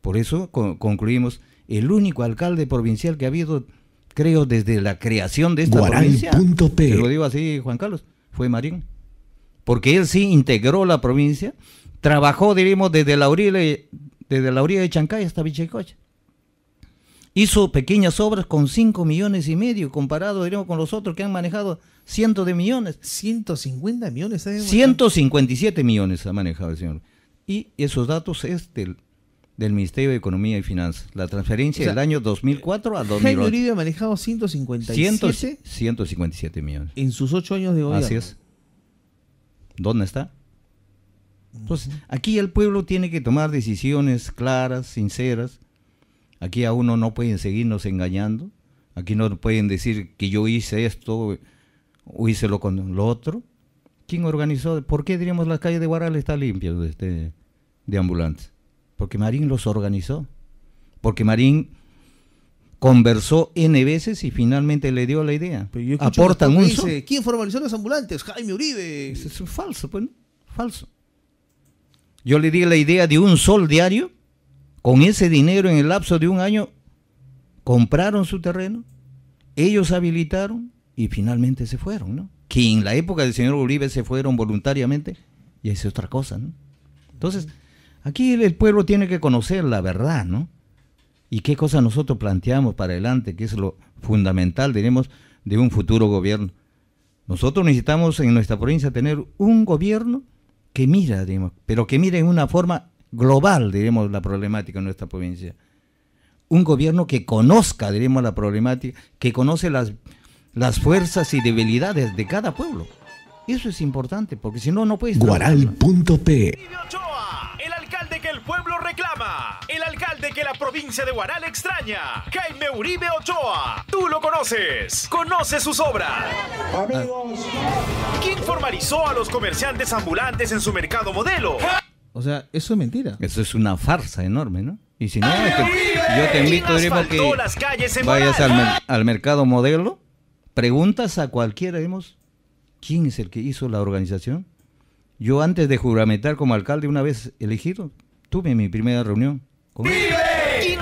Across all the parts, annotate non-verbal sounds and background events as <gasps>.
Por eso concluimos, el único alcalde provincial que ha habido, creo, desde la creación de esta provincia, lo digo así, Juan Carlos, fue Marín. Porque él sí integró la provincia, trabajó, diríamos, desde la orilla, desde la de Chancay hasta Vichicocha. Hizo pequeñas obras con 5 millones y medio, comparado, diríamos, con los otros que han manejado cientos de millones. 150 millones. 157 millones ha manejado el señor. Y esos datos es del del Ministerio de Economía y Finanzas. La transferencia del año 2004 a 2008. Jaime Uribe ha manejado 157. 157 millones. En sus ocho años de gobierno. Así ¿Dónde está? Entonces, aquí el pueblo tiene que tomar decisiones claras, sinceras. Aquí a uno no pueden seguirnos engañando. Aquí no pueden decir que yo hice esto o hice lo con lo otro. ¿Quién organizó? ¿Por qué diríamos la calle de Guaral está limpia de, este, de ambulantes? Porque Marín los organizó. Porque Marín conversó N veces y finalmente le dio la idea. Aportan un sol. ¿Quién formalizó los ambulantes? Jaime Uribe. Es, es falso, pues, falso. Yo le di la idea de un sol diario. Con ese dinero en el lapso de un año compraron su terreno, ellos habilitaron y finalmente se fueron, ¿no? Que en la época del señor Uribe se fueron voluntariamente y es otra cosa, ¿no? Entonces, Aquí el pueblo tiene que conocer la verdad, ¿no? ¿Y qué cosa nosotros planteamos para adelante, que es lo fundamental, diremos, de un futuro gobierno? Nosotros necesitamos en nuestra provincia tener un gobierno que mira, diremos, pero que mire en una forma global, diremos, la problemática en nuestra provincia. Un gobierno que conozca, diremos, la problemática, que conoce las, las fuerzas y debilidades de cada pueblo. Eso es importante, porque si no, no puedes... Guaral.p que la provincia de Guaral extraña. Jaime Uribe Ochoa, tú lo conoces, conoce sus obras. Amigos. ¿Quién formalizó a los comerciantes ambulantes en su mercado modelo? O sea, eso es mentira. Eso es una farsa enorme, ¿no? Y si no, yo te invito, a que vayas al, mercado modelo, preguntas a cualquiera, vemos, ¿quién es el que hizo la organización? Yo antes de juramentar como alcalde una vez elegido, tuve mi primera reunión con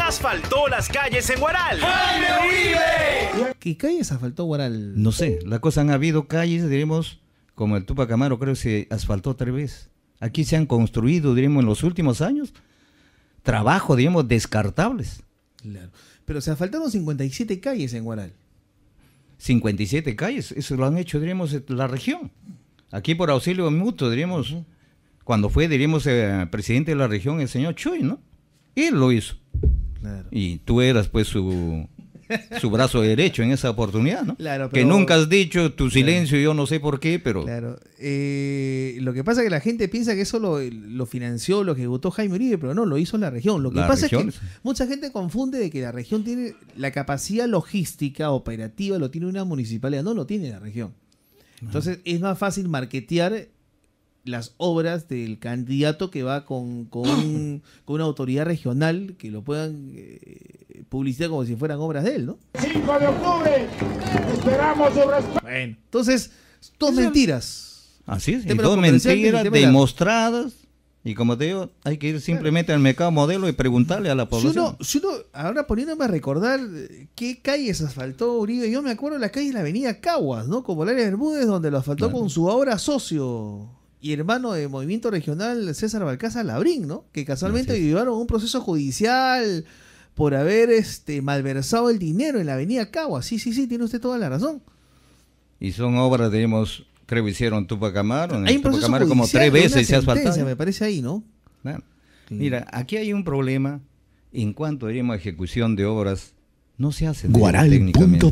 asfaltó las calles en Guaral? ¡Jaime Uribe! ¿Qué calles asfaltó Guaral? No sé, la cosa han habido calles, diremos, como el Tupac Amaro creo que se asfaltó otra vez Aquí se han construido, diremos, en los últimos años, trabajo, digamos, descartables. Claro. Pero se asfaltaron 57 calles en Guaral. 57 calles, eso lo han hecho, diríamos, eh, la región. Aquí por auxilio mutuo, diríamos, cuando fue, diríamos, el eh, presidente de la región, el señor Chuy, ¿no? Él lo hizo. Y tú eras pues su, brazo derecho en esa oportunidad, ¿no? Claro, que nunca has dicho tu silencio, y yo no sé por qué, pero... Claro. Eh, lo que pasa es que la gente piensa que eso lo, financió, lo que votó Jaime Uribe, pero no, lo hizo la región. Lo que pasa es que mucha gente confunde de que la región tiene la capacidad logística, operativa, lo tiene una municipalidad, no lo tiene la región. Entonces es más fácil marketear las obras del candidato que va con, con, <gasps> una autoridad regional que lo puedan eh, publicitar como si fueran obras de él, ¿no? 5 de octubre, esperamos obras. entonces, dos mentiras. Así es, y mentiras demostradas. Y como te digo, hay que ir simplemente al mercado modelo y preguntarle a la población. ahora poniéndome a recordar eh, qué calles asfaltó Uribe, yo me acuerdo de las calles de la avenida Caguas, ¿no? Como el área Bermúdez, donde lo asfaltó con su ahora socio y hermano de Movimiento Regional César Balcaza Labrín, ¿no? Que casualmente vivieron llevaron un proceso judicial por haber este, malversado el dinero en la avenida Cagua. Sí, sí, sí, tiene usted toda la razón. Y son obras, digamos, creo que hicieron Tupac Amaru. Hay como tres veces se me parece ahí, ¿no? Mira, aquí hay un problema en cuanto a ejecución de obras no se hace Guaral.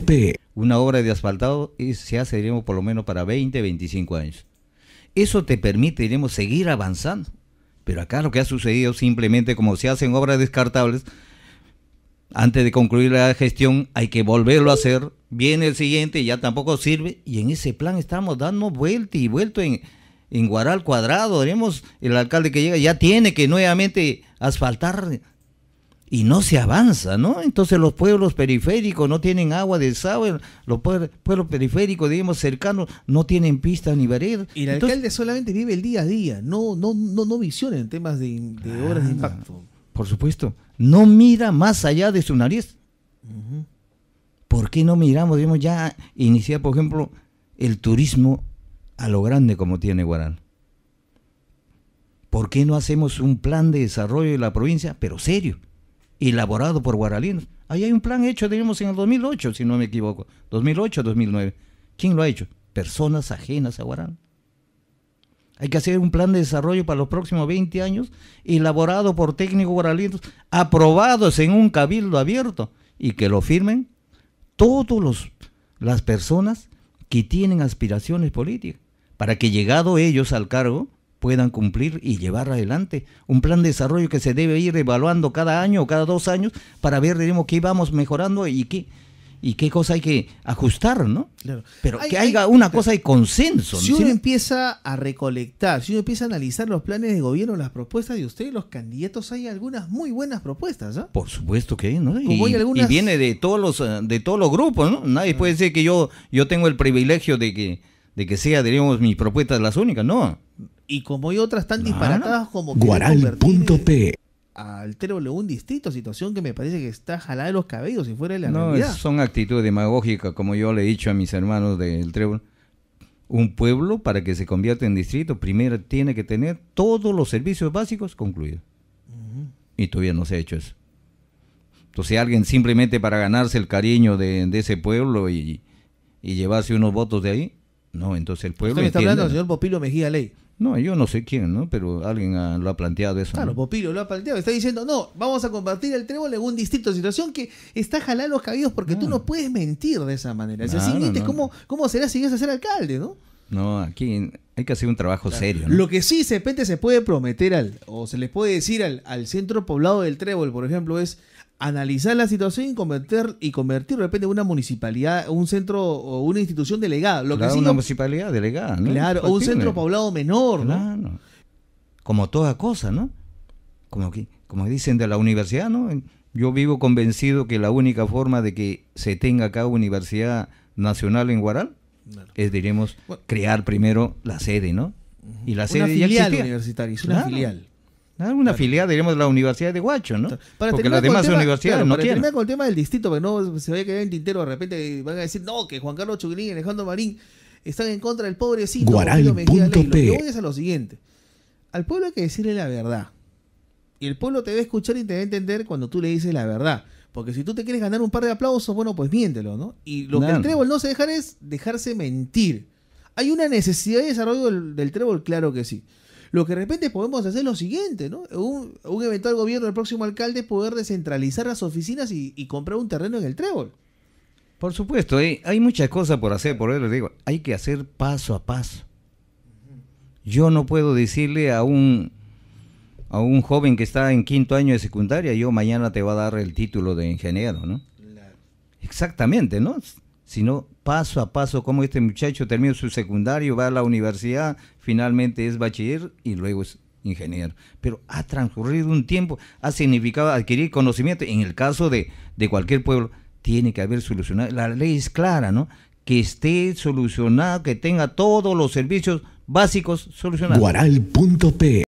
P. Una obra de asfaltado se hace, diríamos, por lo menos para 20, 25 años eso te permite, iremos, seguir avanzando. Pero acá lo que ha sucedido simplemente, como se hacen obras descartables, antes de concluir la gestión hay que volverlo a hacer, viene el siguiente, ya tampoco sirve, y en ese plan estamos dando vuelta y vuelto en, en Guaral Cuadrado, el alcalde que llega, ya tiene que nuevamente asfaltar y no se avanza, ¿no? Entonces los pueblos periféricos no tienen agua de sábado, los pueblos periféricos, digamos, cercanos, no tienen pista ni vered Y el alcalde solamente vive el día a día, no, no, no, no visiona en temas de, horas ah, de impacto. Por supuesto, no mira más allá de su nariz. ¿Por qué no miramos, digamos, ya iniciar, por ejemplo, el turismo a lo grande como tiene Guarán? ¿Por qué no hacemos un plan de desarrollo de la provincia, pero serio? elaborado por Guaralinos. Ahí hay un plan hecho, digamos, en el 2008, si no me equivoco. 2008, 2009. ¿Quién lo ha hecho? Personas ajenas a Guarán. Hay que hacer un plan de desarrollo para los próximos 20 años, elaborado por técnicos guaralinos, aprobados en un cabildo abierto y que lo firmen todas las personas que tienen aspiraciones políticas, para que llegado ellos al cargo puedan cumplir y llevar adelante un plan de desarrollo que se debe ir evaluando cada año o cada dos años para ver, qué vamos mejorando y qué, y qué cosa hay que ajustar, ¿no? Pero que haya una cosa de consenso. Si uno empieza a recolectar, si uno empieza a analizar los planes de gobierno, las propuestas de ustedes, los candidatos, hay algunas muy buenas propuestas, ¿no? ¿ah? Por supuesto que hay, ¿no? Y, viene de todos los eh, de todos los grupos, ¿no? Nadie puede decir que yo yo tengo el privilegio de que de que sea, diríamos, mis propuestas las únicas, no. Y como hay otras tan disparatadas como guaral.p al un distrito, situación que me parece que está jalada de los cabellos si fuera de la no, Son actitudes demagógicas, como yo le he dicho a mis hermanos del Trébol. Un pueblo para que se convierta en distrito primero tiene que tener todos los servicios básicos concluidos. Y todavía no se ha hecho eso. Entonces alguien simplemente para ganarse el cariño de, ese pueblo y, llevarse unos votos de ahí, no, entonces el pueblo... Usted me está hablando señor Popilo Mejía Ley. No, yo no sé quién, ¿no? Pero alguien ah, lo ha planteado eso. Claro, Popiro lo ha planteado. Está diciendo, no, vamos a compartir el trébol en un distinto Situación que está jalando los cabellos porque tú no puedes mentir de esa manera. ¿cómo, será si vas a ser alcalde, no? No, aquí hay que hacer un trabajo serio. Lo que sí de repente se puede prometer al, o se les puede decir al, al centro poblado del Trébol, por ejemplo, es analizar la situación y convertir, y convertir de repente una municipalidad, un centro o una institución delegada. una municipalidad delegada, Claro, o un centro poblado menor, Como toda cosa, ¿no? Como, que, como dicen de la universidad, ¿no? Yo vivo convencido que la única forma de que se tenga acá universidad nacional en Guaral es, diremos, crear primero la sede, ¿no? Y la sede una filial universitaria, ah, una filial. Una filial, diríamos, la Universidad de Huacho, ¿no? Porque las demás tema, universidades claro, no para con el tema del distrito, porque no se vaya a quedar en tintero, de repente van a decir, no, que Juan Carlos Chuguín y Alejandro Marín están en contra del pobrecito. Guaral, punto Lo que voy es a lo siguiente. Al pueblo hay que decirle la verdad. Y el pueblo te va a escuchar y te va a entender cuando tú le dices la verdad. Porque si tú te quieres ganar un par de aplausos, bueno, pues miéntelo, ¿no? Y lo que el trébol no se deja es dejarse mentir. ¿Hay una necesidad de desarrollo del, trébol? Claro que sí. Lo que de repente podemos hacer es lo siguiente, ¿no? Un, eventual gobierno del próximo alcalde poder descentralizar las oficinas y, comprar un terreno en el trébol. Por supuesto, hay muchas cosas por hacer, por eso les digo, hay que hacer paso a paso. Yo no puedo decirle a un a un joven que está en quinto año de secundaria, yo mañana te va a dar el título de ingeniero, ¿no? Exactamente, ¿no? Sino paso a paso, como este muchacho termina su secundario, va a la universidad, finalmente es bachiller y luego es ingeniero. Pero ha transcurrido un tiempo, ha significado adquirir conocimiento. En el caso de, de cualquier pueblo, tiene que haber solucionado. La ley es clara, ¿no? Que esté solucionado, que tenga todos los servicios básicos solucionados. Guaral.p